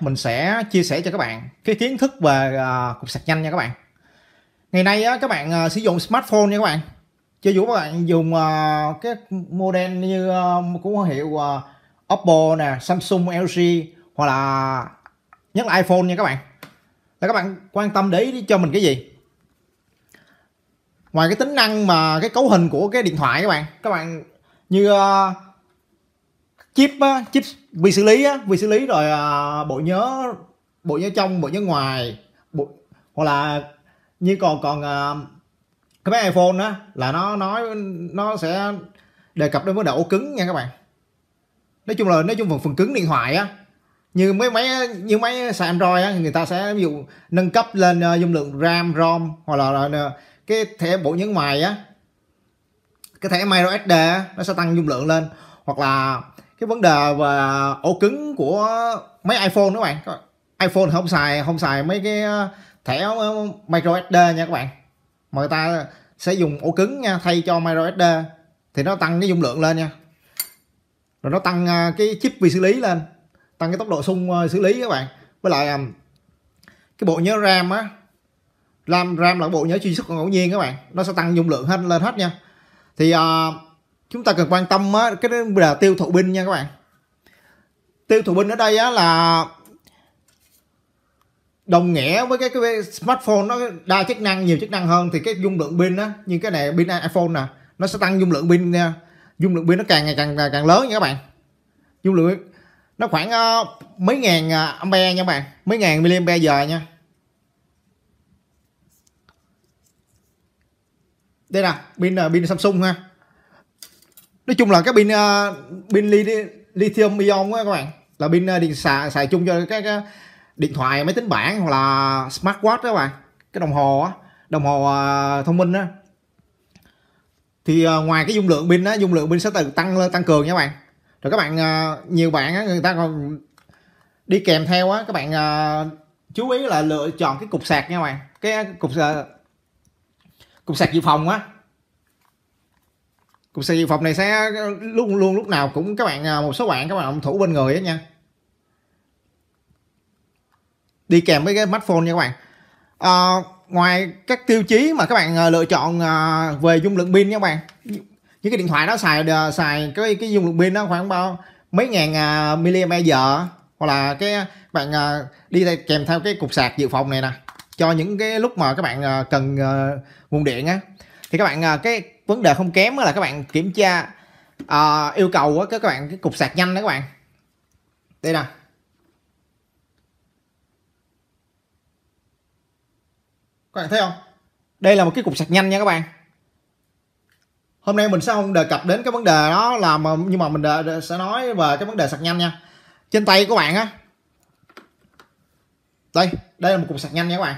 mình sẽ chia sẻ cho các bạn cái kiến thức về à, cục sạc nhanh nha các bạn ngày nay á, các bạn à, sử dụng smartphone nha các bạn cho dù các bạn dùng à, cái model như uh, của hiệu Oppo nè Samsung LG hoặc là nhất là iPhone nha các bạn là các bạn quan tâm để ý cho mình cái gì ngoài cái tính năng mà cái cấu hình của cái điện thoại các bạn các bạn như uh, chip uh, chip vì xử lý á vì xử lý rồi à, bộ nhớ bộ nhớ trong bộ nhớ ngoài bộ hoặc là như còn còn à, cái máy iphone á là nó nói nó sẽ đề cập đến vấn đề ổ cứng nha các bạn nói chung là nói chung phần phần cứng điện thoại á như mấy máy như máy xài android á người ta sẽ ví dụ nâng cấp lên uh, dung lượng ram rom hoặc là, là cái thẻ bộ nhớ ngoài á cái thẻ micro sd á, nó sẽ tăng dung lượng lên hoặc là cái vấn đề về ổ cứng của mấy iPhone các bạn iPhone không xài không xài mấy cái ờ, thẻ micro SD nha các bạn mà người ta sẽ dùng ổ cứng nha thay cho micro SD thì nó tăng cái dung lượng lên nha rồi nó tăng ờ, cái chip vi xử lý lên tăng cái tốc độ xung ờ, xử lý các bạn với lại cái bộ nhớ RAM á RAM RAM là bộ nhớ truy xuất ngẫu nhiên các bạn nó sẽ tăng dung lượng hết lên hết nha thì uh, chúng ta cần quan tâm á, cái là tiêu thụ binh nha các bạn tiêu thụ binh ở đây á, là đồng nghĩa với cái, cái smartphone nó đa chức năng nhiều chức năng hơn thì cái dung lượng pin á như cái này pin iPhone nè nó sẽ tăng dung lượng pin dung lượng pin nó càng ngày càng càng lớn nha các bạn dung lượng nó khoảng uh, mấy ngàn uh, ờ, ampe nha các bạn mấy ngàn mAh giờ nha đây là pin ờ, pin Samsung ha nói chung là cái pin uh, pin lithium ion á các bạn là pin à, điện xài xài chung cho các điện thoại máy tính bảng hoặc là smartwatch các bạn cái đồng hồ á đồng hồ uh, thông minh á thì uh, ngoài cái dung lượng pin á dung lượng pin sẽ từ tăng lên tăng cường nha các bạn rồi các bạn uh, nhiều bạn á người ta còn đi kèm theo á các bạn uh, chú ý là lựa chọn cái cục sạc nha các bạn cái cục uh, cục sạc dự phòng á cục xì dự phòng này sẽ luôn luôn lúc nào cũng các bạn à, một số bạn các bạn thủ bên người á nha đi kèm với cái smartphone nha các bạn à, ngoài các tiêu chí mà các bạn à, lựa chọn à, về dung lượng pin nha các bạn những cái điện thoại đó xài xài cái cái dung lượng pin nó khoảng bao mấy ngàn mAh hoặc là cái bạn đi kèm theo cái cục sạc dự phòng này nè cho những cái lúc mà các bạn cần nguồn điện á thì các bạn cái vấn đề không kém là các bạn kiểm tra uh, yêu cầu á, các bạn cái cục sạc nhanh đó các bạn đây nè các bạn thấy không đây là một cái cục sạc nhanh nha các bạn hôm nay mình sẽ không đề cập đến cái vấn đề đó là mà nhưng mà mình đề, đề, sẽ nói về cái vấn đề sạc nhanh nha trên tay của bạn á đây đây là một cục sạc nhanh nha các bạn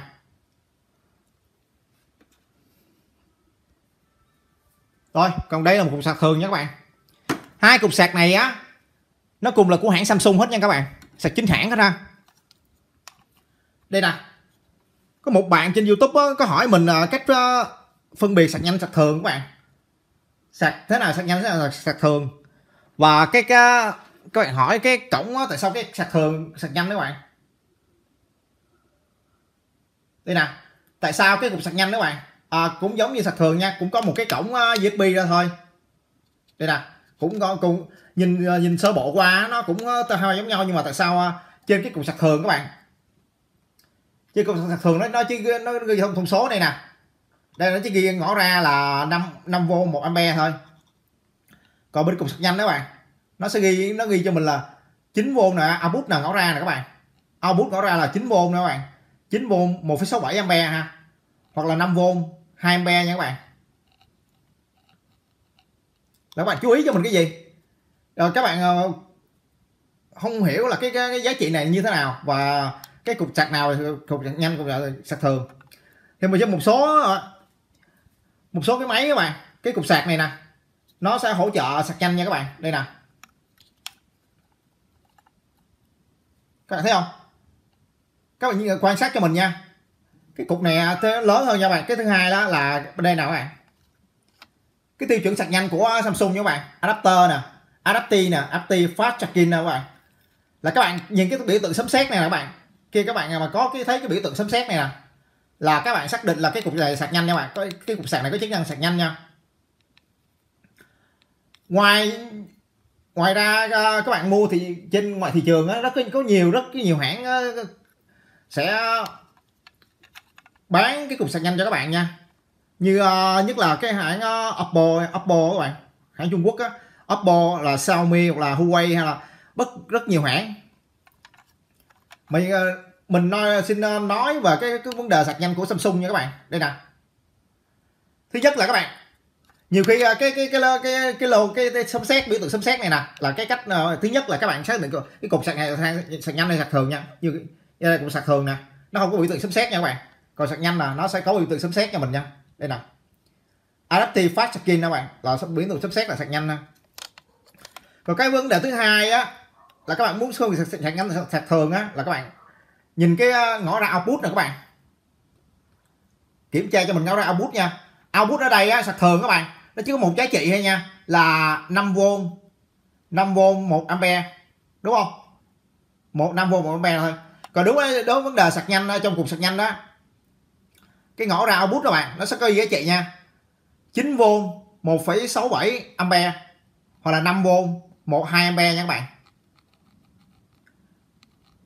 rồi còn đây là một cục sạc thường nha các bạn hai cục sạc này á nó cùng là của hãng Samsung hết nha các bạn sạc chính hãng hết ra đây nè có một bạn trên YouTube có hỏi mình à, cách à, phân biệt sạc nhanh sạc thường các bạn sạc thế nào sạc nhanh thế nào sạc, thường và cái, cái các bạn hỏi cái cổng á, tại sao cái sạc thường sạc nhanh các bạn đây nè tại sao cái cục sạc nhanh các bạn à, cũng giống như sạc thường nha cũng có một cái cổng à, usb ra thôi đây nè cũng có cùng nhìn à, nhìn sơ bộ qua nó cũng à, hơi giống nhau nhưng mà tại sao trên cái cục sạc thường các bạn trên cục sạc thường nó nó chỉ nó ghi thông, thông số này nè đây nó chỉ ghi ngõ ra là 5 5 v 1 ampe thôi còn bên cục sạc nhanh đó các bạn nó sẽ ghi nó ghi cho mình là 9 v nè output nè ngõ ra nè các bạn output ngõ ra là 9 v nè các bạn 9 v 1,67 ampe ha hoặc là 5 v 2 ampe nha các bạn là các bạn chú ý cho mình cái gì rồi các bạn ờ, không hiểu là cái, cái, cái giá trị này như thế nào và cái cục sạc nào cục sạc nhanh cục sạc thường thì mình cho một số ờ, một số cái máy các bạn cái cục sạc này nè nó sẽ hỗ trợ sạc nhanh nha các bạn đây nè các bạn thấy không các bạn quan sát cho mình nha cái cục này à, lớn hơn nha bạn cái thứ hai đó là đây nào bạn cái tiêu chuẩn sạc nhanh của Samsung nha các bạn adapter nè adapti nè adapti fast charging nè các bạn là các bạn nhìn cái biểu tượng sấm sét này nè các bạn khi các bạn mà có cái thấy cái biểu tượng sấm sét này nè là các bạn xác định là cái cục này sạc nhanh nha các bạn cái, cái cục sạc này có chức năng sạc nhanh nha ngoài ngoài ra à, các bạn mua thì trên ngoài thị trường đó, nó có, có nhiều rất nhiều hãng à, sẽ bán cái cục sạc nhanh cho các bạn nha như uh, nhất là cái hãng uh, ờ, Apple Apple các bạn hãng Trung Quốc á Apple là Xiaomi hoặc là Huawei hay là bất rất nhiều hãng mình uh, mình nói, xin nói về cái, cái vấn đề sạc nhanh của Samsung nha các bạn đây nè thứ nhất là các bạn nhiều khi cái cái cái cái cái cái lô cái, cái sấm sét biểu tượng sấm sét này nè là cái cách uh, thứ nhất là các bạn xác định cái cục sạc này sạc nhanh hay sạc thường nha như đây cũng sạc thường nè nó không có biểu tượng sấm sét nha các bạn còn sạc nhanh là nó sẽ có biểu tượng sấm sét cho mình nha đây nè adaptive fast charging các bạn là sắp biến từ sấm sét là sạc nhanh nha còn cái vấn đề thứ hai á là các bạn muốn sơn sạc, sạc nhanh sạc, sạc thường á là các bạn nhìn cái ờ, ngõ ra output nè các bạn kiểm tra cho mình ngõ ra output nha output ở đây á, sạc thường các bạn nó chỉ có một giá trị thôi nha là 5V 5V 1 ampere đúng không 1 5V 1 ampere thôi còn đúng đối với vấn đề sạc nhanh trong cục sạc nhanh đó cái ngõ ra output các bạn nó sẽ có giá trị nha 9V 1,67 ampere hoặc là 5V 12 ampere nha các bạn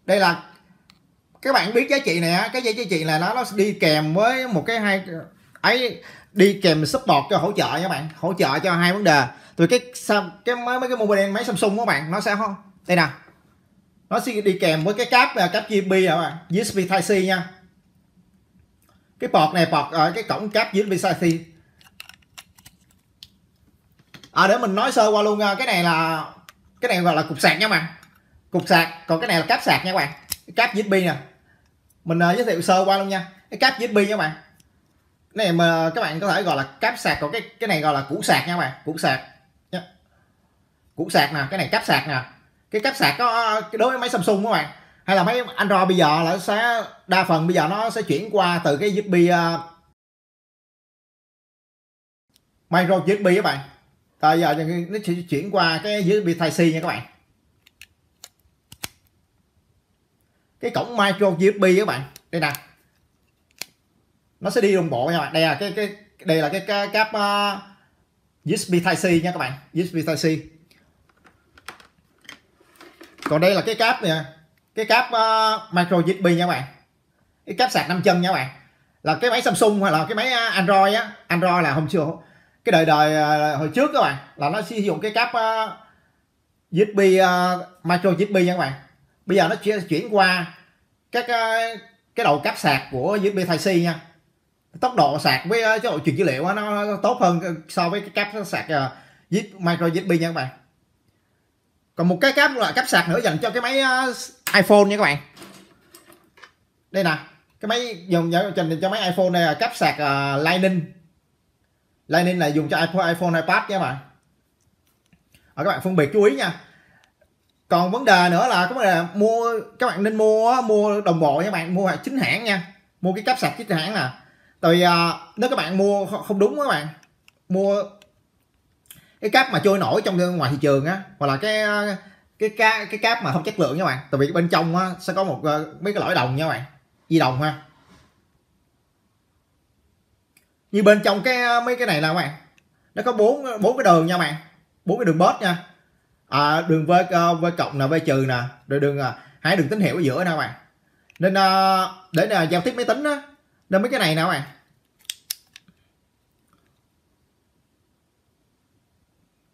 đây là các bạn biết giá trị này á cái giá trị là nó nó đi kèm với một cái hai ấy đi kèm support cho hỗ trợ các bạn hỗ trợ cho hai vấn đề từ cái sao cái mấy, mấy cái mobile máy Samsung của bạn nó sẽ không đây nè nó sẽ đi kèm với cái cáp cáp USB các bạn USB Type C nha cái port này port ở ờ, cái cổng cáp dưới Type-C à để mình nói sơ qua luôn ờ, cái này là cái này gọi là cục sạc nha các bạn cục sạc còn cái này là cáp sạc nha các bạn cái cáp USB nè mình uh, giới thiệu sơ qua luôn nha cái cáp USB nha các bạn cái này mà các bạn có thể gọi là cáp sạc còn cái cái này gọi là củ sạc nha các bạn củ sạc củ sạc nè cái này cáp sạc nè cái cáp sạc có đối với máy Samsung các bạn hay là mấy Android bây giờ là sẽ đa phần bây giờ nó sẽ chuyển qua từ cái USB uh, micro USB các bạn rồi giờ nó sẽ chuyển qua cái USB Type-C nha các bạn cái cổng micro USB các bạn đây nè nó sẽ đi đồng bộ nha các bạn đây là cái cái đây là cái, cái cáp uh, USB Type-C nha các bạn USB Type-C còn đây là cái cáp nè cái cáp uh, micro USB nha các bạn cái cáp sạc 5 chân nha các bạn là cái máy Samsung hay là cái máy ờ, Android á Android là hôm xưa cái đời đời ờ, hồi trước các bạn là nó sử dụng cái cáp uh, USB uh, micro USB nha các bạn bây giờ nó chuyển, chuyển qua các uh, cái đầu cáp sạc của USB Type-C nha tốc độ sạc với chế độ truyền dữ liệu nó, tốt hơn so với cái cáp sạc uh, micro USB nha các bạn còn một cái cáp là cáp sạc nữa dành cho cái máy uh, iPhone nha các bạn đây nè cái máy dùng trình cho máy iPhone này là cáp sạc uh, Lightning Lightning này dùng cho iPhone, iPhone iPad nha các bạn ở các bạn phân biệt chú ý nha còn vấn đề nữa là các bạn mua các bạn nên mua mua đồng bộ nha các bạn mua hàng chính hãng nha mua cái cáp sạc chính hãng nè tại vì uh, nếu các bạn mua không đúng các bạn mua cái cáp mà trôi nổi trong ngoài thị trường á hoặc là cái cái cá cái cáp mà không chất lượng nha bạn tại vì bên trong á, sẽ có một ờ, mấy cái lõi đồng nha bạn di đồng ha như bên trong cái ờ, mấy cái này là bạn nó có bốn bốn cái đường nha bạn bốn cái đường bớt nha à, đường v v cộng nè v trừ nè rồi đường ờ, hai đường tín hiệu ở giữa nè bạn nên để giao tiếp máy tính á nên mấy cái này nè bạn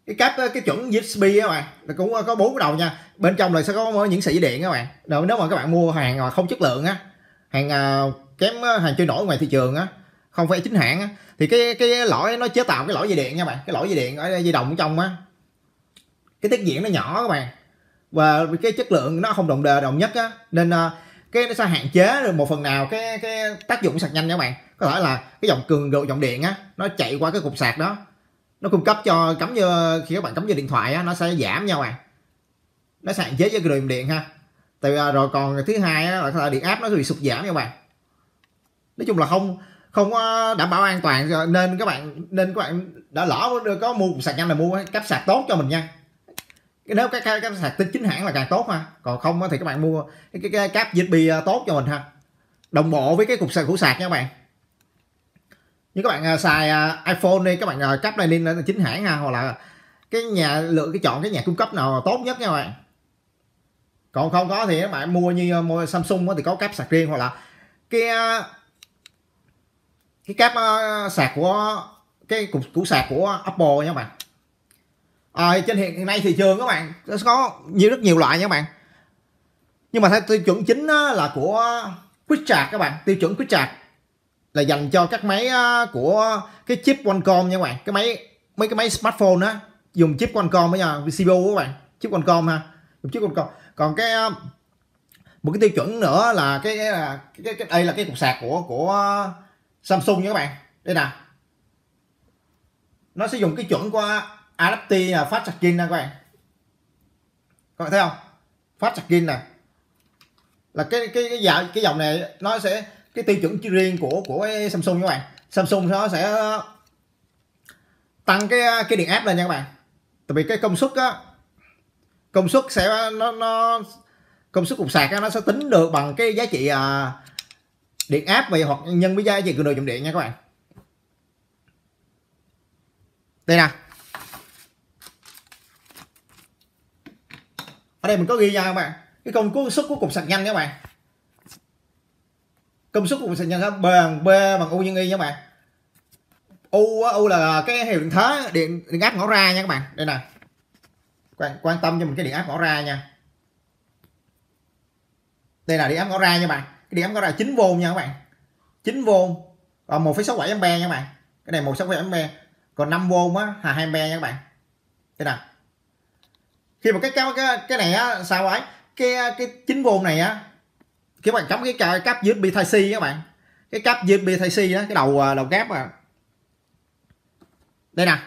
cái cáp cái chuẩn USB các bạn là cũng có bốn cái đầu nha bên trong là sẽ có những sợi dây điện các bạn Rồi nếu mà các bạn mua hàng mà không chất lượng á hàng à, kém hàng chơi nổi ngoài thị trường á không phải chính hãng á thì cái cái lõi nó chế tạo cái lõi dây điện nha bạn cái lõi dây điện ở dây đồng ở trong á cái tiết diện nó nhỏ các bạn và cái chất lượng nó không đồng đều đồng nhất á nên à, cái nó sẽ hạn chế được một phần nào cái cái tác dụng sạc nhanh nha các bạn có thể là cái dòng cường độ dòng điện á nó chạy qua cái cục sạc đó nó cung cấp cho cắm vô khi các bạn cắm vô điện thoại á, nó sẽ giảm nha bạn nó sẽ hạn chế cho cái đường điện ha tại vì à, rồi còn thứ hai á, là điện áp nó sẽ bị sụt giảm nha bạn nói chung là không không đảm bảo an toàn nên các bạn nên các bạn đã lỡ có mua sạc nhanh là mua cáp sạc tốt cho mình nha nếu cái cáp sạc tính chính hãng là càng tốt ha còn không thì các bạn mua cái, cái, cái cáp bì à, tốt cho mình ha đồng bộ với cái cục sạc củ sạc nha các bạn như các bạn à, xài à, iPhone đi các bạn à, cắp này lên là chính hãng ha hoặc là cái nhà lựa cái chọn cái nhà cung cấp nào tốt nhất nha các bạn còn không có thì các bạn mua như mua Samsung thì có cáp sạc riêng hoặc là cái cái cáp sạc của cái cục củ sạc của Apple nha các bạn à, trên hiện nay thị trường các bạn có nhiều rất nhiều loại nha các bạn nhưng mà theo tiêu chuẩn chính là của Quick Charge các bạn tiêu chuẩn Quick Charge là dành cho các máy của cái chip Qualcomm nha các bạn cái máy mấy cái máy smartphone á dùng chip Qualcomm đó nha CPU các bạn chip Qualcomm ha dùng chip Qualcomm còn cái một cái tiêu chuẩn nữa là cái cái, cái, cái đây là cái cục sạc của của Samsung nha các bạn đây nè nó sẽ dùng cái chuẩn của adapter fast charging nè các bạn các bạn thấy không fast charging nè là cái cái cái dạo cái dòng này nó sẽ cái tiêu chuẩn riêng của của Samsung các bạn Samsung nó sẽ tăng cái cái điện áp lên nha các bạn tại vì cái công suất á công suất sẽ nó nó công suất cục sạc nó sẽ tính được bằng cái giá trị à, điện áp về hoặc nhân với giá trị cường độ chậm điện nha các bạn đây nè ở đây mình có ghi ra các bạn cái công suất của cục sạc nhanh các bạn công suất của mình sẽ nhận ra b bằng b bằng u nhân y nha các bạn u u là cái hiệu điện thế điện điện áp ngõ ra nha các bạn đây nè quan, quan tâm cho mình cái điện áp ngõ ra nha đây là điện áp ngõ ra nha các bạn cái điện áp ngõ ra chín v nha các bạn 9 v và 1,67 ampe nha các bạn cái này một sáu bảy ampe còn 5 v á là hai ampe nha các bạn đây nè khi mà cái cái cái, cái này á sao ấy cái cái chín v này á các bạn cắm cái cáp USB Type-C các bạn cái cáp USB Type-C đó cái đầu à, đầu cáp mà đây nè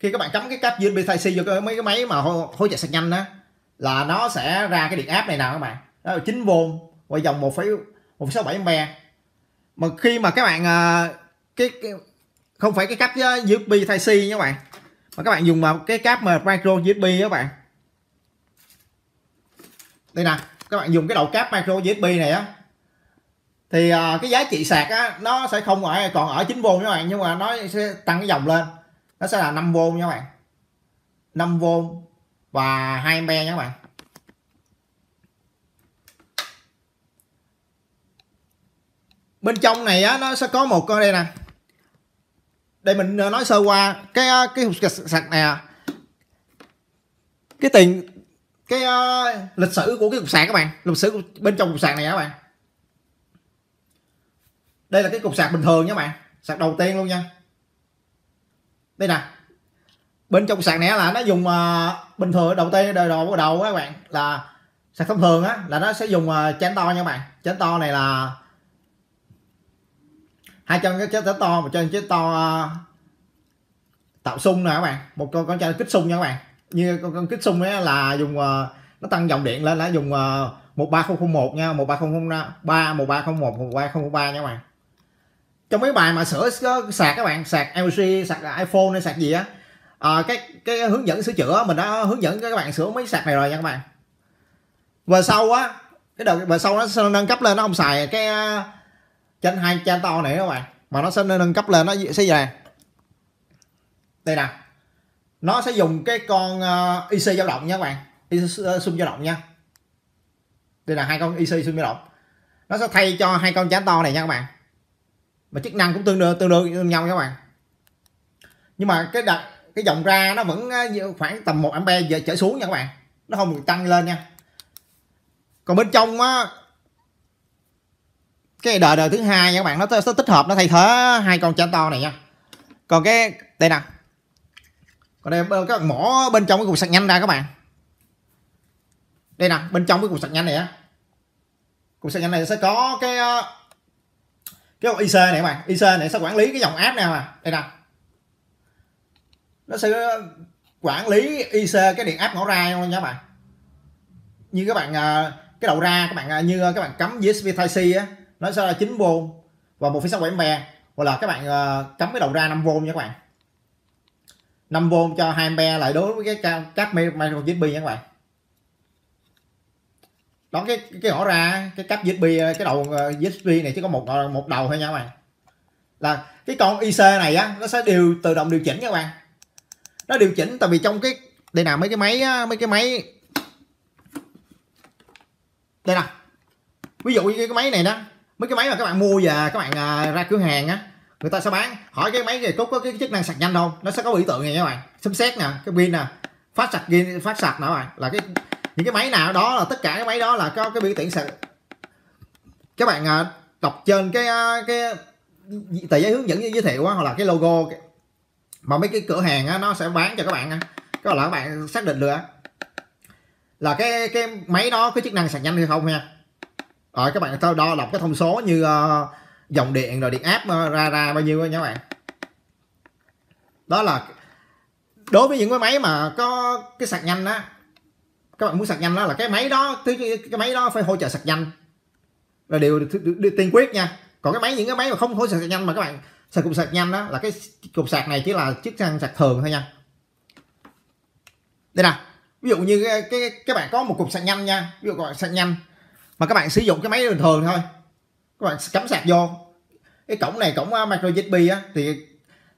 khi các bạn cắm cái cáp USB Type-C vô cái mấy cái máy mà hỗ, hỗ trợ sạc nhanh đó là nó sẽ ra cái điện áp này nè các bạn đó là 9 v quay vòng 1, 1,67 mè mà khi mà các bạn à, cái, cái không phải cái cáp USB Type-C nha các bạn mà các bạn dùng mà cái cáp mà micro USB các bạn đây nè các bạn dùng cái đầu cáp micro usb này á thì à, cái giá trị sạc á nó sẽ không ở còn ở 9V các bạn nhưng mà nó sẽ tăng cái dòng lên nó sẽ là 5V nha các bạn 5V và 2 ampe nha các bạn bên trong này á nó sẽ có một con đây nè đây mình à, nói sơ qua cái à, cái hộp sạc này à. cái tiền cái uh, lịch sử của cái cục sạc các bạn lịch sử bên trong cục sạc này các bạn đây là cái cục sạc bình thường nha các bạn sạc đầu tiên luôn nha đây nè bên trong sạc này là nó dùng uh, bình thường đầu tiên đời đầu bắt đầu các bạn là sạc thông thường á là nó sẽ dùng uh, chén to nha các bạn chén to này là hai chân cái chén to một chân chén to uh, tạo sung nè các bạn một con con chai kích sung nha các bạn như con, con kích xung ấy là dùng ờ, nó tăng dòng điện lên là dùng ờ, một ba không một nha một ba không ba một ba không một một ba không ba nha các bạn trong mấy bài mà sửa sạc các bạn sạc LG sạc iPhone hay sạc gì á à, cái cái hướng dẫn sửa chữa mình đã hướng dẫn các bạn sửa mấy sạc này rồi nha các bạn và sau á cái đợt và sau nó sẽ nâng cấp lên nó không xài cái chân hai chân to này các bạn mà nó sẽ nâng cấp lên nó sẽ về đây nè nó sẽ dùng cái con ờ, IC dao động nha các bạn IC xung ờ, dao động nha đây là hai con IC xung dao động nó sẽ thay cho hai con chán to này nha các bạn mà chức năng cũng tương đương tương đương nhau nha các bạn nhưng mà cái đặt cái dòng ra nó vẫn ờ, khoảng tầm 1 ampe giờ trở xuống nha các bạn nó không được tăng lên nha còn bên trong á cái đời đời thứ hai nha các bạn nó sẽ tích hợp nó thay thế hai con chán to này nha còn cái đây nè còn đây các bạn mỏ bên trong cái cục sạc nhanh ra các bạn đây nè bên trong cái cục sạc nhanh này á cục sạc nhanh này sẽ có cái ờ, cái IC này các bạn IC này sẽ quản lý cái dòng áp này mà đây nè nó sẽ quản lý IC cái điện áp ngõ ra nha các bạn như các bạn ờ, cái đầu ra các bạn ờ, như các bạn cắm USB Type C á nó sẽ là 9V và 1,6 ampe hoặc là các bạn cắm cái đầu ra 5V nha các bạn 5V cho 2A lại đối với cái cáp micro USB nha các bạn đó cái cái hở ra cái cáp USB cái đầu ờ, USB này chỉ có một ờ, một đầu thôi nha các bạn là cái con IC này á nó sẽ điều tự động điều chỉnh nha các bạn nó điều chỉnh tại vì trong cái đây nào mấy cái máy mấy cái máy đây nè ví dụ như cái máy này đó mấy cái máy mà các bạn mua về các bạn ờ, ra cửa hàng á người ta sẽ bán hỏi cái máy này có có cái chức năng sạc nhanh không nó sẽ có biểu tượng này các bạn xem xét nè cái pin nè phát sạc pin phát sạc nè các bạn là cái những cái máy nào đó là tất cả cái máy đó là có cái biểu tượng sạc các bạn à, đọc trên cái à, cái tờ giấy hướng dẫn giới thiệu á, hoặc là cái logo mà mấy cái cửa hàng nó sẽ bán cho các bạn có là các bạn xác định được là cái cái máy đó có chức năng sạc nhanh hay không nha rồi các bạn tao đo đọc cái thông số như uh, dòng điện rồi điện áp ờ, ra ra bao nhiêu nha các bạn đó là đối với những cái máy mà có cái sạc nhanh á các bạn muốn sạc nhanh đó là cái máy đó cái, máy đó phải hỗ trợ sạc nhanh là điều, tiên quyết nha còn cái máy những cái máy mà không hỗ trợ sạc nhanh mà các bạn sạc cục sạc nhanh đó là cái cục sạc này chỉ là chiếc xăng sạc thường thôi nha đây nè ví dụ như cái, cái các bạn có một cục sạc nhanh nha ví dụ gọi sạc nhanh mà các bạn sử dụng cái máy bình thường thôi các bạn cắm sạc vô cái cổng này cổng ờ, micro usb á thì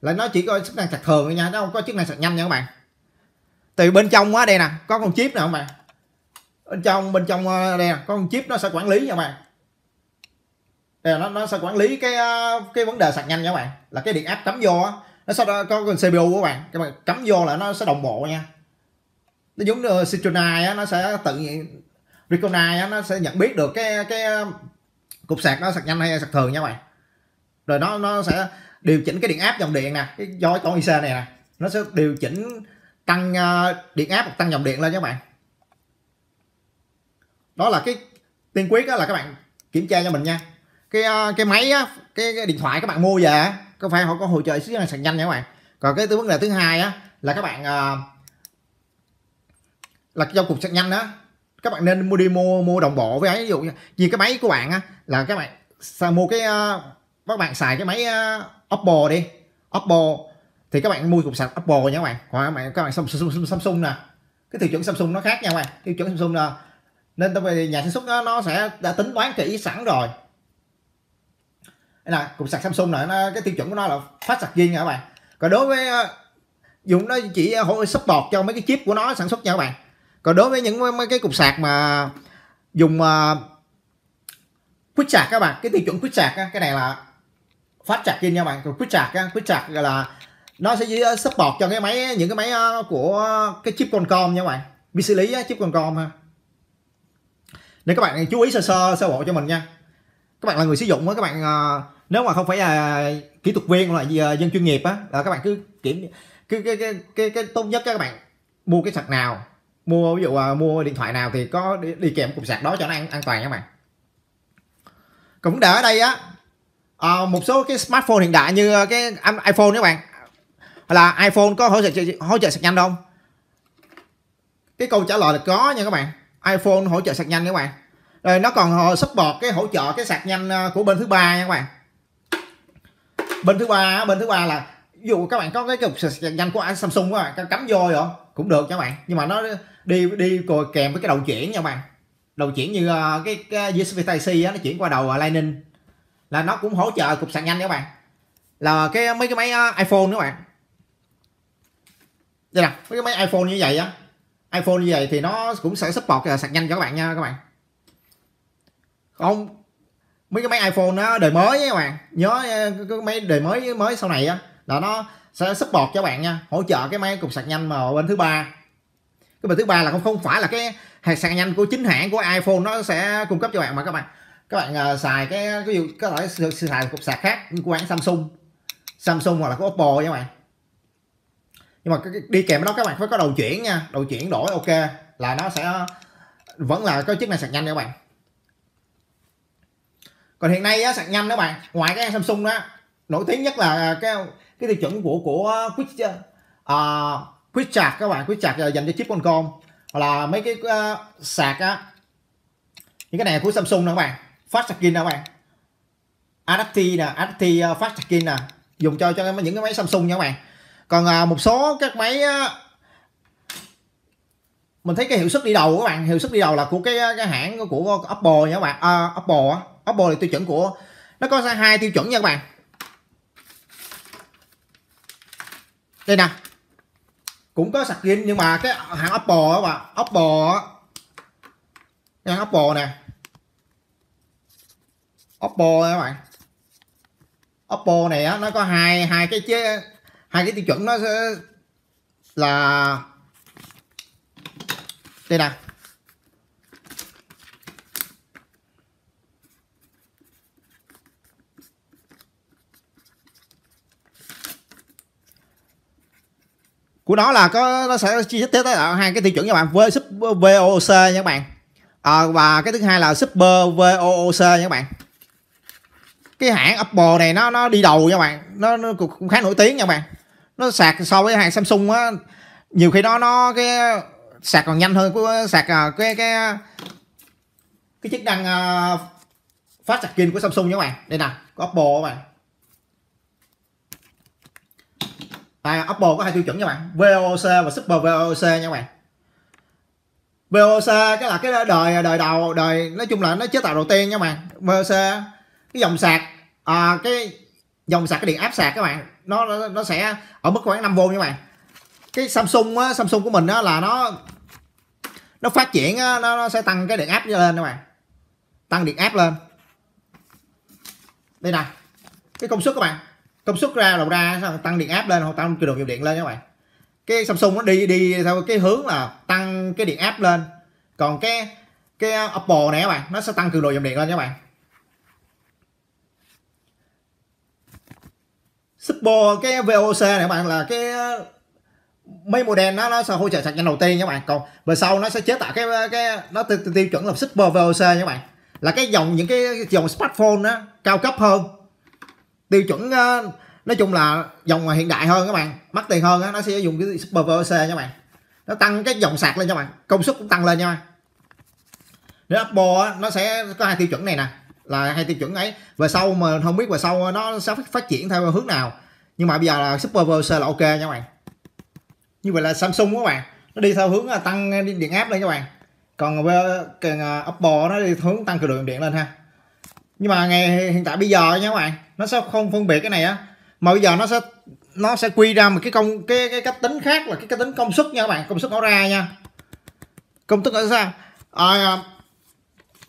là nó chỉ có chức năng sạc thường thôi nha nó không có chức năng sạc nhanh nha các bạn từ bên trong á đây nè có con chip nè các bạn bên trong bên trong ờ, đây nè có con chip nó sẽ quản lý nha các bạn đây là nó nó sẽ quản lý cái ờ, cái vấn đề sạc nhanh nha các bạn là cái điện áp cắm vô á nó sau đó có con cpu của các bạn các bạn cắm vô là nó sẽ đồng bộ nha nó giống như Citrona á nó sẽ tự nhiên Recognize á nó sẽ nhận biết được cái cái cục sạc nó sạc nhanh hay sạc thường nha bạn rồi nó nó sẽ điều chỉnh cái điện áp dòng điện nè cái do con IC này nè nó sẽ điều chỉnh tăng ờ, điện áp hoặc tăng dòng điện lên các bạn đó là cái tiên quyết đó là các bạn kiểm tra cho mình nha cái ờ, cái máy á, cái, cái điện thoại các bạn mua về có phải họ có hỗ trợ xíu sạc nhanh nha các bạn còn cái vấn đề thứ hai á là các bạn ờ, là do cục sạc nhanh đó các bạn nên mua đi mua mua đồng bộ với ấy ví dụ như, như cái máy của bạn á là các bạn sao mua cái uh, các bạn xài cái máy uh, Oppo đi Oppo thì các bạn mua cục sạc Oppo nha các bạn hoặc các bạn các bạn Samsung Samsung nè cái tiêu chuẩn Samsung nó khác nha các bạn tiêu chuẩn Samsung là nên tại vì nhà sản xuất nó, nó sẽ đã tính toán kỹ sẵn rồi là cục sạc Samsung này nó cái tiêu chuẩn của nó là phát sạc riêng nha các bạn còn đối với ờ, dùng nó chỉ hỗ support cho mấy cái chip của nó sản xuất nha các bạn còn đối với những mấy cái cục sạc mà dùng uh, sạc các bạn cái tiêu chuẩn quýt sạc cái này là phát sạc pin nha bạn còn quýt sạc quýt sạc gọi là nó sẽ à, support cho cái máy những cái máy à, của cái chip concom nha bạn vi xử lý chip concom ha nên các bạn chú ý sơ sơ sơ bộ cho mình nha các bạn là người sử dụng á các bạn nếu mà không phải là kỹ thuật viên hoặc là dân chuyên nghiệp á các bạn cứ kiểm cứ cái cái cái, cái tốt nhất các bạn mua cái sạc nào mua ví dụ à, mua điện thoại nào thì có đi, đi kèm cục sạc đó cho nó an, an toàn các bạn Cũng vấn đề ở đây á à, một số cái smartphone hiện đại như à, cái iPhone các bạn là iPhone có hỗ trợ hỗ trợ sạc nhanh không cái câu trả lời là có nha các bạn iPhone hỗ trợ sạc nhanh các bạn rồi nó còn ờ, support cái hỗ trợ cái sạc nhanh à, của bên thứ ba nha các bạn bên thứ ba bên thứ ba là ví dụ các bạn có cái cục sạc nhanh của Samsung các bạn cắm vô rồi cũng được các bạn nhưng mà nó đi đi kèm với cái đầu chuyển nha các bạn đầu chuyển như ờ, cái, cái USB Type C nó chuyển qua đầu ờ, Lightning là nó cũng hỗ trợ cục sạc nhanh các bạn là cái mấy cái máy ờ, iPhone nữa bạn đây nè mấy cái máy iPhone như vậy á iPhone như vậy thì nó cũng sẽ support uh, sạc nhanh cho các bạn nha các bạn không mấy cái máy iPhone nó đời mới ấy, các bạn nhớ cái máy đời mới mới sau này á là nó sẽ support cho bạn nha hỗ trợ cái máy cục sạc nhanh mà bên thứ ba cái bên thứ ba là không không phải là cái hạt sạc nhanh của chính hãng của iPhone nó sẽ cung cấp cho bạn mà các bạn các bạn uh, xài cái ví dụ có thể xài cục sạc khác của hãng Samsung Samsung hoặc là của Oppo nha các bạn nhưng mà đi kèm với đó các bạn phải có đầu chuyển nha đầu chuyển đổi ok là nó sẽ vẫn là có chức năng sạc nhanh nha các bạn còn hiện nay á, sạc nhanh đó bạn ngoài cái Samsung đó nổi tiếng nhất là cái cái tiêu chuẩn của của quýt uh, quick sạc à, các bạn quýt sạc dành cho chip con con hoặc là mấy cái uh, sạc á những cái này của Samsung nè các bạn fast sạc nè các bạn adapti nè adapti uh, à, fast sạc nè dùng cho cho những cái máy Samsung nha các bạn còn uh, một số các máy uh, mình thấy cái hiệu suất đi đầu các bạn hiệu suất đi đầu là của cái cái hãng của Apple nha các bạn à, Apple Apple là tiêu chuẩn của nó có ra hai tiêu chuẩn nha các bạn đây nè cũng có sạc pin nhưng mà cái hãng Apple các bạn Apple hãng Apple nè Apple các bạn Apple này á nó có hai hai cái chế hai cái tiêu chuẩn nó sẽ là đây nè của nó là có nó sẽ chi tiết tới hai cái tiêu chuẩn các bạn với VOC nha các bạn à, và cái thứ hai là super voc nha các bạn cái hãng Apple này nó nó đi đầu nha các bạn nó, nó cũng khá nổi tiếng nha các bạn nó sạc so với hàng Samsung á nhiều khi nó nó cái sạc còn nhanh hơn của sạc à, cái cái cái chức năng uh, phát sạc pin của Samsung nha các bạn đây nè có Apple các bạn tại Oppo có hai tiêu chuẩn nha bạn VOC và Super VOC nha bạn VOC cái là cái đời đời đầu đời nói chung là nó chế tạo đầu tiên nha bạn VOC cái dòng sạc à, cái dòng sạc cái điện áp sạc các bạn nó nó, sẽ ở mức khoảng 5V nha bạn cái Samsung á, Samsung của mình á, là nó nó phát triển á, nó, nó sẽ tăng cái điện áp lên nha bạn tăng điện áp lên đây nè cái công suất các bạn công suất ra đầu ra tăng điện áp lên hoặc tăng cường độ dòng điện lên các bạn cái Samsung nó đi đi theo cái hướng là tăng cái điện áp lên còn cái cái uh, Apple này các bạn nó sẽ tăng cường độ dòng điện lên các bạn Super cái VOC này các bạn là cái uh, mấy model nó nó sẽ hỗ trợ sạc nhanh đầu tiên các bạn còn về sau nó sẽ chế tạo cái cái nó tiêu, chuẩn là Super VOC các bạn là cái dòng những cái dòng smartphone đó cao cấp hơn tiêu chuẩn ờ, nói chung là dòng hiện đại hơn các bạn mắc tiền hơn nó sẽ dùng cái super VOC nha các bạn nó tăng cái dòng sạc lên cho bạn công suất cũng tăng lên nha nếu Apple nó sẽ có hai tiêu chuẩn này nè là hai tiêu chuẩn ấy về sau mà không biết về sau nó sẽ phát triển theo hướng nào nhưng mà bây giờ là Super VOC là ok nha các bạn như vậy là Samsung các bạn nó đi theo hướng à, tăng điện áp lên các bạn còn, còn ờ, ờ, Apple nó đi hướng tăng cường lượng điện lên ha nhưng mà ngày hiện tại bây giờ nha các bạn nó sẽ không phân biệt cái này á mà bây giờ nó sẽ nó sẽ quy ra một cái công cái cái cách tính khác là cái cách tính công suất nha các bạn công suất nó ra nha công thức nó ra à,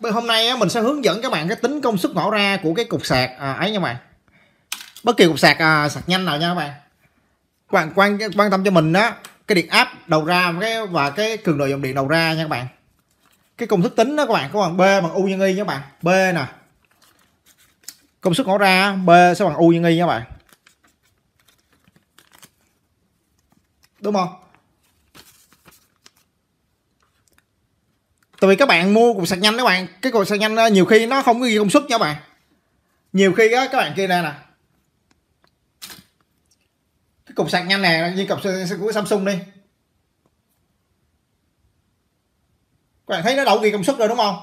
hôm nay á, mình sẽ hướng dẫn các bạn cái tính công suất nổ ra của cái cục sạc à, ấy nha các bạn bất kỳ cục sạc à, sạc nhanh nào nha các bạn quan quan quan tâm cho mình đó cái điện áp đầu ra và cái và cái cường độ dòng điện đầu ra nha các bạn cái công thức tính đó các bạn có bằng b bằng u nhân y nha các bạn b nè công suất nó ra b sẽ bằng u nhân y nha bạn đúng không tại vì các bạn mua cục sạc nhanh các bạn cái cục sạc nhanh nhiều khi nó không có ghi công suất nha các bạn nhiều khi á các bạn kia đây nè cái cục sạc nhanh này như cục của Samsung đi các bạn thấy nó đâu ghi công suất rồi đúng không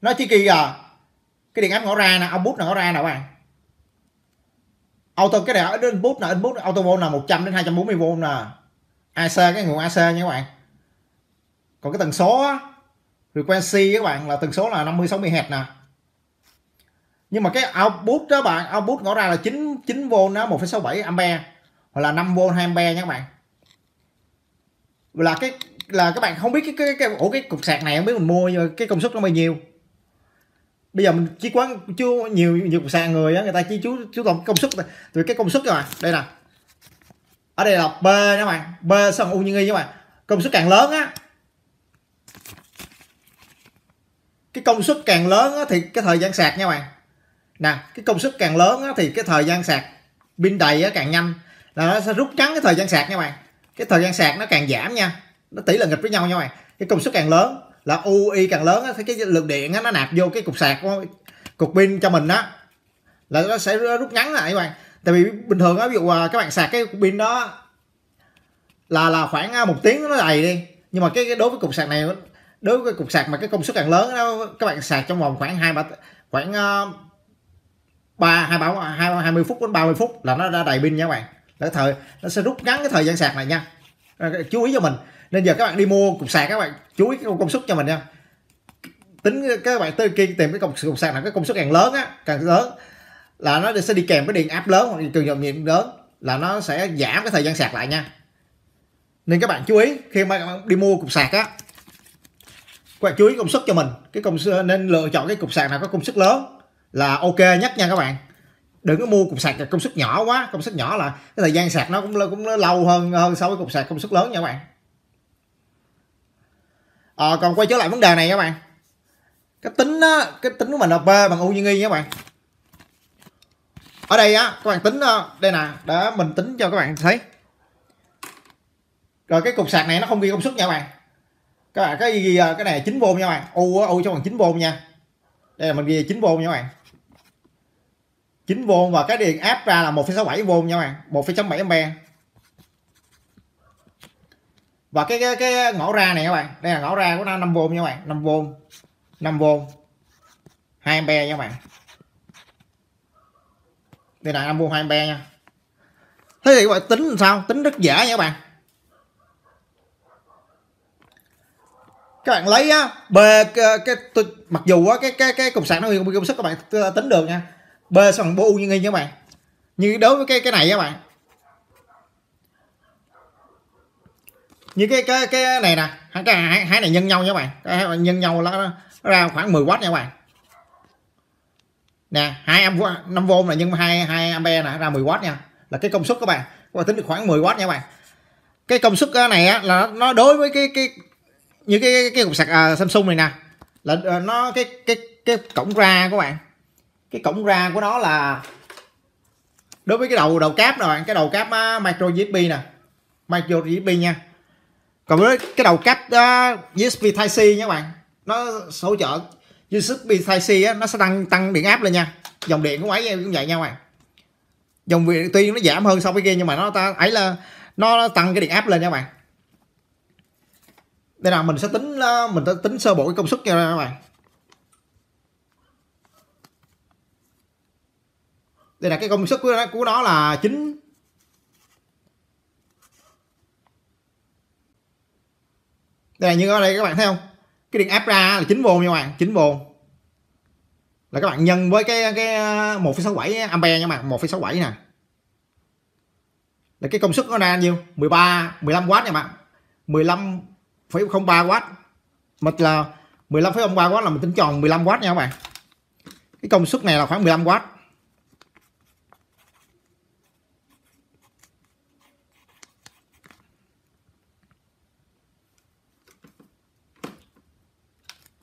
nó chỉ ghi à cái điện áp ngõ ra nè output là ngõ ra nè bạn auto cái đèo input là input auto volt là 100 đến 240 v nè AC cái nguồn AC nha các bạn còn cái tần số á, frequency các bạn là tần số là 50 60 Hz nè nhưng mà cái output đó bạn output ngõ ra là 9 9 v nó 1,67 ampe hoặc là 5 v 2 ampe nha các bạn là cái là các bạn không biết cái cái cái ổ cái cục sạc này không biết mình mua cái công suất nó bao nhiêu bây giờ mình chỉ quán chưa nhiều nhiều sàn người á người ta chỉ chú chú tổng công suất từ cái công suất các bạn đây nè ở đây là b các bạn b xong u nhân y các bạn công suất càng lớn á cái công suất càng lớn á, thì cái thời gian sạc nha các bạn nè cái công suất càng lớn á, thì cái thời gian sạc pin đầy á, càng nhanh là nó sẽ rút ngắn cái thời gian sạc nha bạn cái thời gian sạc nó càng giảm nha nó tỷ lệ nghịch với nhau nha các bạn cái công suất càng lớn là UI càng lớn thì cái lực điện nó nạp vô cái cục sạc cục pin cho mình đó là nó sẽ rút ngắn lại các bạn tại vì bình thường á ví dụ các bạn sạc cái cục pin đó là là khoảng à, một tiếng nó đầy đi nhưng mà cái, đối với cục sạc này đối với cục sạc mà cái công suất càng lớn đó các bạn sạc trong vòng khoảng hai ba khoảng à, ba hai ba hai mươi phút đến 30 phút là nó đã đầy pin nha các bạn đó thời nó sẽ rút ngắn cái thời gian sạc này nha chú ý cho mình nên giờ các bạn đi mua cục sạc các bạn chú ý cái công suất cho mình nha tính các bạn tới kia tìm cái cục, sạc nào cái công suất càng lớn á càng lớn là nó sẽ đi kèm với điện áp lớn hoặc trường dòng điện lớn là nó sẽ giảm cái thời gian sạc lại nha nên các bạn chú ý khi mà đi mua cục sạc á các bạn chú ý công suất cho mình cái công suất nên lựa chọn cái cục sạc nào có công suất lớn là ok nhất nha các bạn đừng có mua cục sạc công suất nhỏ quá công suất nhỏ là cái thời gian sạc nó cũng cũng nó lâu hơn hơn so với cục sạc công suất lớn nha các bạn à, còn quay trở lại vấn đề này các bạn cái tính á, cái tính của mình là p bằng u nhân y các bạn ở đây á các bạn tính ờ, đây nè để mình tính cho các bạn thấy rồi cái cục sạc này nó không ghi công suất nha các bạn các bạn cái ghi ờ, cái này chín v nha các bạn u u cho bằng chín v nha đây là mình ghi chín v nha các bạn 9 v và cái điện áp ra là 1,67 v nha các bạn 1,67 ampe và cái cái, cái ngõ ra này các bạn đây là ngõ ra của nó 5 v nha các bạn 5 v 5 v 2 ampe nha các bạn đây là 5 v 2 ampe nha thế thì các bạn tính sao tính rất dễ nha các bạn các bạn lấy á b cái, cái tôi, mặc dù á cái cái cái cục sạc nó nguyên công suất các bạn tính được nha b xong u như nghi nha các bạn như đối với cái cái này các bạn như cái cái cái này nè hai cái hai, cái này nhân nhau nha các bạn nhân nhau nó, nó ra khoảng 10W nha các bạn nè hai âm năm v là nhân hai hai ampe nè ra 10W nha là cái công suất các bạn các bạn tính được khoảng 10W nha các bạn cái công suất này á, là nó đối với cái cái như cái cái, cái cục sạc à, Samsung này nè là à, nó cái cái cái cổng ra các bạn cái cổng ra của nó là đối với cái đầu đầu cáp rồi cái đầu cáp à, micro USB nè micro USB nha còn với cái đầu cáp uh, USB Type-C nha các bạn nó hỗ trợ USB Type-C nó sẽ tăng tăng điện áp lên nha dòng điện của máy cũng vậy nha các bạn dòng điện tuy nó giảm hơn so với kia nhưng mà nó ta ấy là nó tăng cái điện áp lên nha các bạn đây là mình sẽ tính ờ, mình sẽ tính sơ bộ cái công suất cho các bạn đây là cái công suất của của nó là 9 đây như ở đây các bạn thấy không cái điện áp ra là 9 v nha các bạn 9 v là các bạn nhân với cái cái 1,67 à, ampe nha các bạn 1,67 nè là cái công suất nó ra nhiêu 13 15W nha bạn 15,03W mà là 15,03W là mình tính tròn 15W nha các bạn cái công suất này là khoảng 15W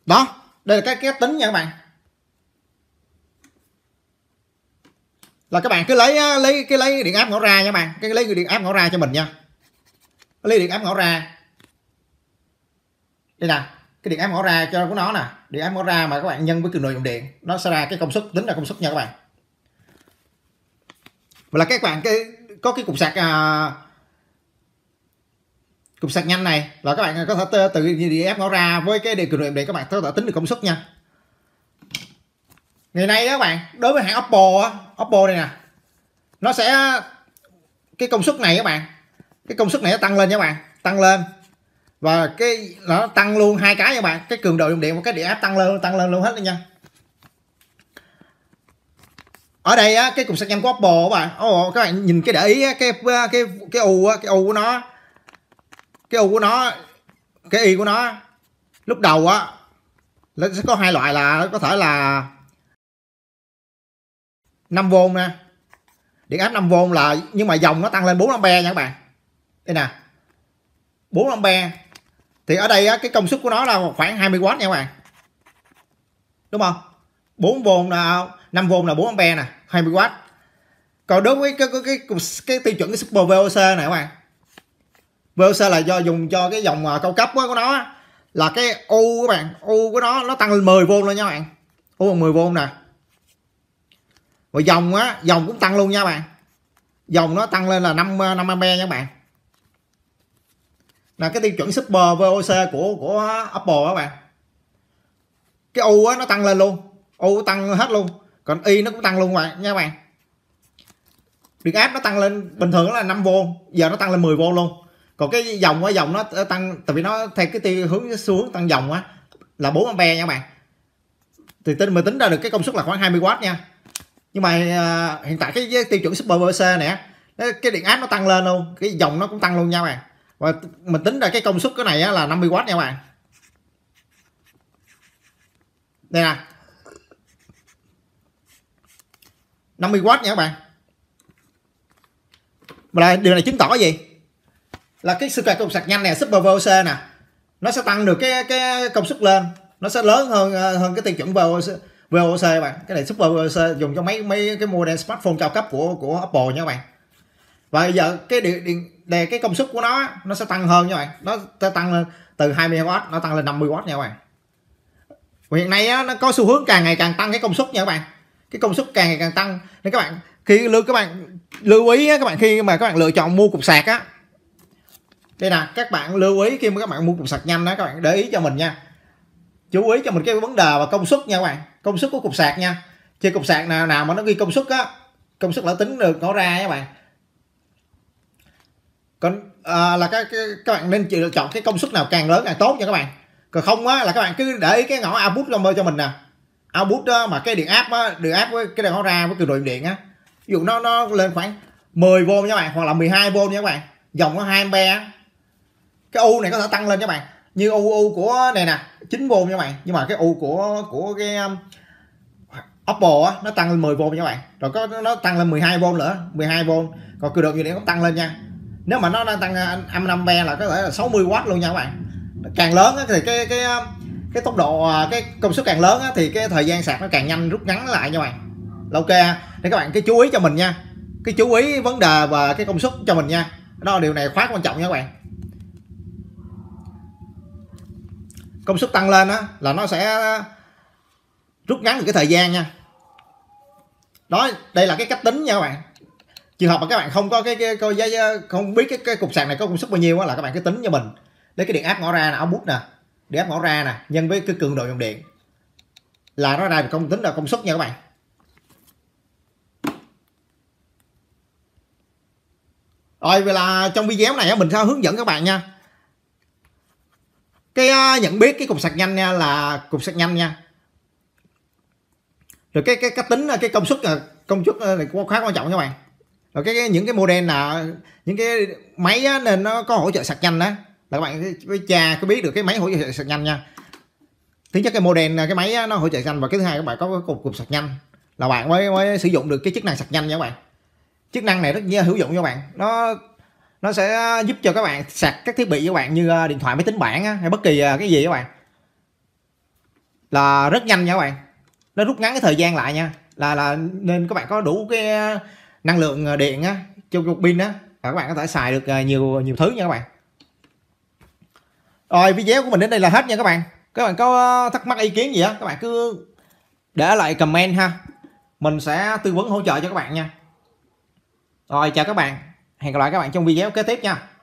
đó đây là cái phép tính nha các bạn là các bạn cứ lấy lấy cái lấy điện áp ngõ ra nha các bạn cái lấy điện áp ngõ ra cho mình nha lấy điện áp ngõ ra đây nè cái điện áp ngõ ra cho của nó nè điện áp ngõ ra mà các bạn nhân với cường độ dòng điện nó sẽ ra cái công suất tính là công suất nha các bạn và là các bạn cái có cái cục sạc à, cục sạc nhanh này là các bạn có thể tự đi ép nó ra với cái điều kiện nghiệm để các bạn có thể tính được công suất nha ngày nay các bạn đối với hãng Oppo Oppo này nè nó sẽ cái công suất này các bạn cái công suất này nó tăng lên nha các bạn tăng lên và cái nó tăng luôn hai cái nha các bạn cái cường độ dòng điện và cái điện áp tăng lên tăng lên luôn hết nha ở đây á, cái cục sạc nhanh của Oppo các bạn Ồ, các bạn nhìn cái để ý á, cái cái cái u cái u của nó cái u của nó cái y của nó lúc đầu á nó sẽ có hai loại là có thể là 5V nè điện áp 5V là nhưng mà dòng nó tăng lên 4 ampe nha các bạn đây nè 4 ampe thì ở đây á, cái công suất của nó là khoảng 20W nha các bạn đúng không 4V là 5V là 4 ampe nè 20W còn đối với cái cái cái, cái tiêu chuẩn cái super VOC này các bạn VOC vâng, là do dùng cho cái dòng à, cao cấp của nó là cái U các bạn U của nó nó tăng lên 10V luôn nha bạn U bằng 10V nè và dòng á dòng cũng tăng luôn nha bạn dòng nó tăng lên là 5 5 à, ampe nha bạn là cái tiêu chuẩn super VOC của của Apple các bạn cái U á nó tăng lên luôn U tăng hết luôn còn Y nó cũng tăng luôn bạn nha bạn điện áp nó tăng lên bình thường là 5V giờ nó tăng lên 10V luôn còn cái dòng á dòng nó ờ, tăng tại vì nó theo cái tiêu hướng xuống tăng dòng á là 4 ampere nha các bạn thì tính mình tính ra được cái công suất là khoảng 20W nha nhưng mà uh, hiện tại cái, cái tiêu chuẩn Super VC nè cái điện áp nó tăng lên luôn cái dòng nó cũng tăng luôn nha các bạn và mình tính ra cái công suất cái này á, là 50W nha các bạn đây nè 50W nha các bạn mà là điều này chứng tỏ gì là cái square công sạc nhanh này super VOC nè nó sẽ tăng được cái cái công suất lên nó sẽ lớn hơn ờ, hơn cái tiêu chuẩn VOC VOC bạn cái này super VOC dùng cho mấy mấy cái model smartphone cao cấp của của Apple nha các bạn và bây giờ cái điện, điện đề cái công suất của nó nó sẽ tăng hơn nha bạn nó sẽ tăng lên từ 20W nó tăng lên 50W nha các bạn và hiện nay nó có xu hướng càng ngày càng tăng cái công suất nha các bạn cái công suất càng ngày càng tăng nên các bạn khi lưu các bạn lưu ý các bạn khi mà các bạn lựa chọn mua cục sạc á đây nè các bạn lưu ý khi mà các bạn mua cục sạc nhanh đó các bạn để ý cho mình nha chú ý cho mình cái vấn đề và công suất nha các bạn công suất của cục sạc nha chơi cục sạc nào nào mà nó ghi công suất á công suất là tính được nó ra các bạn còn à, là các, các, bạn nên chọn, chọn cái công suất nào càng lớn càng tốt nha các bạn còn không á là các bạn cứ để ý cái ngõ output number cho mình nè output đó, mà cái điện áp á điện áp với cái đường nó ra với cường độ điện á ví dụ nó nó lên khoảng 10V nha các bạn hoặc là 12V nha các bạn dòng nó 2A cái u này có thể tăng lên các bạn như u u của này nè 9 v các bạn nhưng mà cái u của của cái um, Apple á nó tăng lên 10 v các bạn rồi có nó tăng lên 12 v nữa 12 v còn cường độ nhiệt điện cũng tăng lên nha nếu mà nó đang tăng uh, âm 5 ve là có thể là 60W luôn nha các bạn càng lớn á, thì cái cái um, cái tốc độ à, cái công suất càng lớn á, thì cái thời gian sạc nó càng nhanh rút ngắn lại nha các bạn là ok để các bạn cái chú ý cho mình nha cái chú ý vấn đề và cái công suất cho mình nha đó điều này khá quan trọng nha các bạn công suất tăng lên á là nó sẽ rút ngắn được cái thời gian nha đó đây là cái cách tính nha các bạn trường hợp mà các bạn không có cái, cái, cái không biết cái, cái cục sạc này có công suất bao nhiêu á là các bạn cứ tính cho mình lấy cái điện áp ngõ ra nè ống bút nè điện áp ngõ ra nè nhân với cái cường độ dòng điện là nó ra công tính là công suất nha các bạn rồi vậy là trong video này mình sẽ hướng dẫn các bạn nha cái ờ, nhận biết cái cục sạc nhanh nha là cục sạc nhanh nha rồi cái cái cách tính ờ, cái công suất ờ, công suất này cũng khá quan trọng các bạn rồi cái, cái những cái model là những cái máy á, nên nó có hỗ trợ sạc nhanh đó là các bạn với cha có biết được cái máy hỗ trợ sạc nhanh nha thứ nhất cái model cái máy á, nó hỗ trợ nhanh và cái thứ hai các bạn có cục cục sạc nhanh là bạn mới mới sử dụng được cái chức năng sạc nhanh nha các bạn chức năng này rất hữu dụng cho bạn nó nó sẽ giúp cho các bạn sạc các thiết bị của bạn như ờ, điện thoại máy tính bảng hay bất kỳ ờ, cái gì các bạn là rất nhanh nha các bạn nó rút ngắn cái thời gian lại nha là là nên các bạn có đủ cái ờ, năng lượng điện á cho cục pin á là các bạn có thể xài được nhiều nhiều thứ nha các bạn rồi video của mình đến đây là hết nha các bạn các bạn có thắc mắc ý kiến gì á các bạn cứ để lại comment ha mình sẽ tư vấn hỗ trợ cho các bạn nha rồi chào các bạn hẹn gặp lại các bạn trong video kế tiếp nha